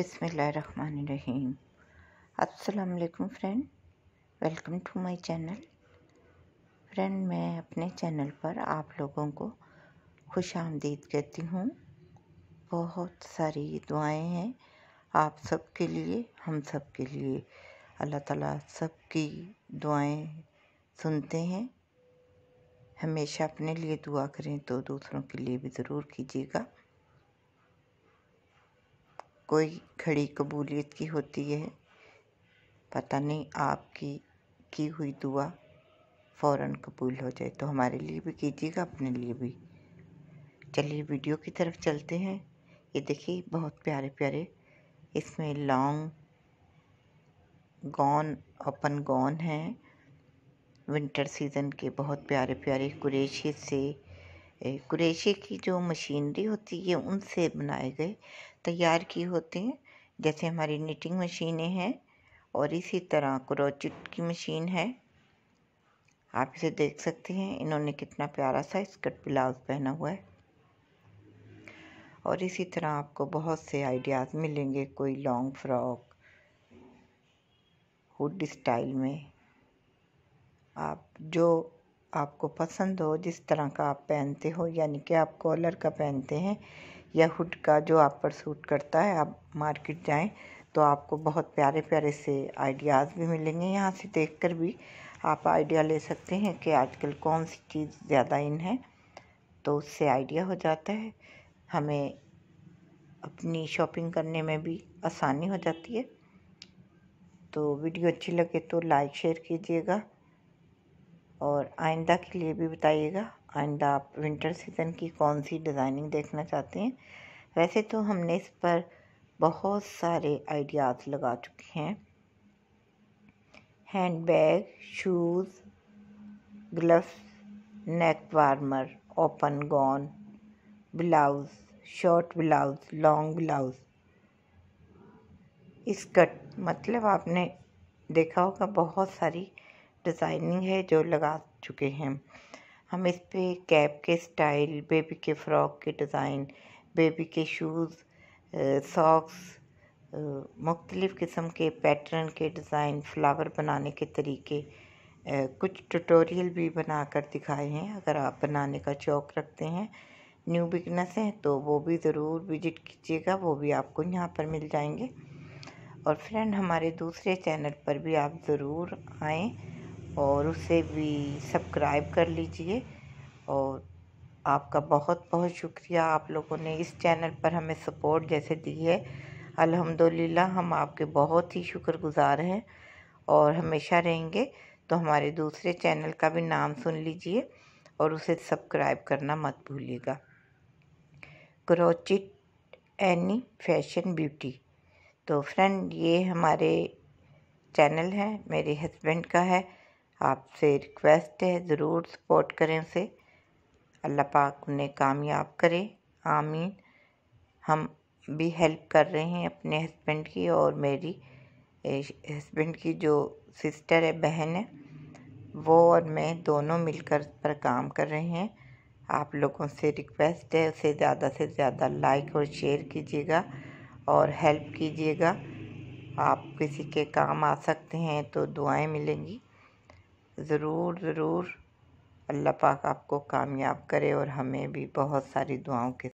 बिसमीम असलकम friend welcome to my channel friend मैं अपने चैनल पर आप लोगों को खुश आमदीद कहती हूँ बहुत सारी दुआएं हैं आप सब के लिए हम सब के लिए अल्लाह ताला सब की दुआएं सुनते हैं हमेशा अपने लिए दुआ करें तो दूसरों के लिए भी ज़रूर कीजिएगा कोई खड़ी कबूलियत की होती है पता नहीं आपकी की हुई दुआ फ़ौरन कबूल हो जाए तो हमारे लिए भी कीजिएगा अपने लिए भी चलिए वीडियो की तरफ चलते हैं ये देखिए बहुत प्यारे प्यारे इसमें लॉन्ग गॉन अपन गॉन हैं विंटर सीज़न के बहुत प्यारे प्यारे कुरेशी से कुरेशी की जो मशीनरी होती है उनसे बनाए गए तैयार की होती हैं जैसे हमारी निटिंग मशीनें हैं और इसी तरह क्रोचिट की मशीन है आप इसे देख सकते हैं इन्होंने कितना प्यारा सा स्कर्ट ब्लाउज पहना हुआ है और इसी तरह आपको बहुत से आइडियाज़ मिलेंगे कोई लॉन्ग फ्रॉक हुड स्टाइल में आप जो आपको पसंद हो जिस तरह का आप पहनते हो यानी कि आप कॉलर का पहनते हैं या हुड का जो आप पर सूट करता है आप मार्केट जाएं तो आपको बहुत प्यारे प्यारे से आइडियाज़ भी मिलेंगे यहाँ से देखकर भी आप आइडिया ले सकते हैं कि आजकल कौन सी चीज़ ज़्यादा इन है तो उससे आइडिया हो जाता है हमें अपनी शॉपिंग करने में भी आसानी हो जाती है तो वीडियो अच्छी लगे तो लाइक शेयर कीजिएगा और आइंदा के लिए भी बताइएगा एंड आप विंटर सीज़न की कौन सी डिज़ाइनिंग देखना चाहते हैं वैसे तो हमने इस पर बहुत सारे आइडियाज़ लगा चुके हैं hand bag shoes gloves neck warmer open gown blouse short blouse long blouse skirt मतलब आपने देखा होगा बहुत सारी डिज़ाइनिंग है जो लगा चुके हैं हम इस पर कैप के स्टाइल बेबी के फ़्रॉक के डिज़ाइन बेबी के शूज़ सॉक्स मुख्तलिफ़ किस्म के पैटर्न के डिज़ाइन फ़्लावर बनाने के तरीके कुछ ट्यूटोरियल भी बना कर दिखाए हैं अगर आप बनाने का शौक़ रखते हैं न्यू बिगनेस हैं तो वो भी ज़रूर विजिट कीजिएगा वो भी आपको यहाँ पर मिल जाएंगे और फ्रेंड हमारे दूसरे चैनल पर भी आप ज़रूर आएँ और उसे भी सब्सक्राइब कर लीजिए और आपका बहुत बहुत शुक्रिया आप लोगों ने इस चैनल पर हमें सपोर्ट जैसे दी है अल्हम्दुलिल्लाह हम आपके बहुत ही शुक्रगुजार हैं और हमेशा रहेंगे तो हमारे दूसरे चैनल का भी नाम सुन लीजिए और उसे सब्सक्राइब करना मत भूलिएगा क्रोचिट एनी फैशन ब्यूटी तो फ्रेंड ये हमारे चैनल है मेरे हस्बैंड का है आपसे रिक्वेस्ट है ज़रूर सपोर्ट करें उसे अल्लाह पाक उन्हें कामयाब करे आमीन हम भी हेल्प कर रहे हैं अपने हस्बैंड की और मेरी हस्बैंड की जो सिस्टर है बहन है वो और मैं दोनों मिलकर पर काम कर रहे हैं आप लोगों से रिक्वेस्ट है उसे ज़्यादा से ज़्यादा लाइक और शेयर कीजिएगा और हेल्प कीजिएगा आप किसी के काम आ सकते हैं तो दुआएं मिलेंगी ज़रूर ज़रूर अल्लाह पाक आपको कामयाब करे और हमें भी बहुत सारी दुआओं के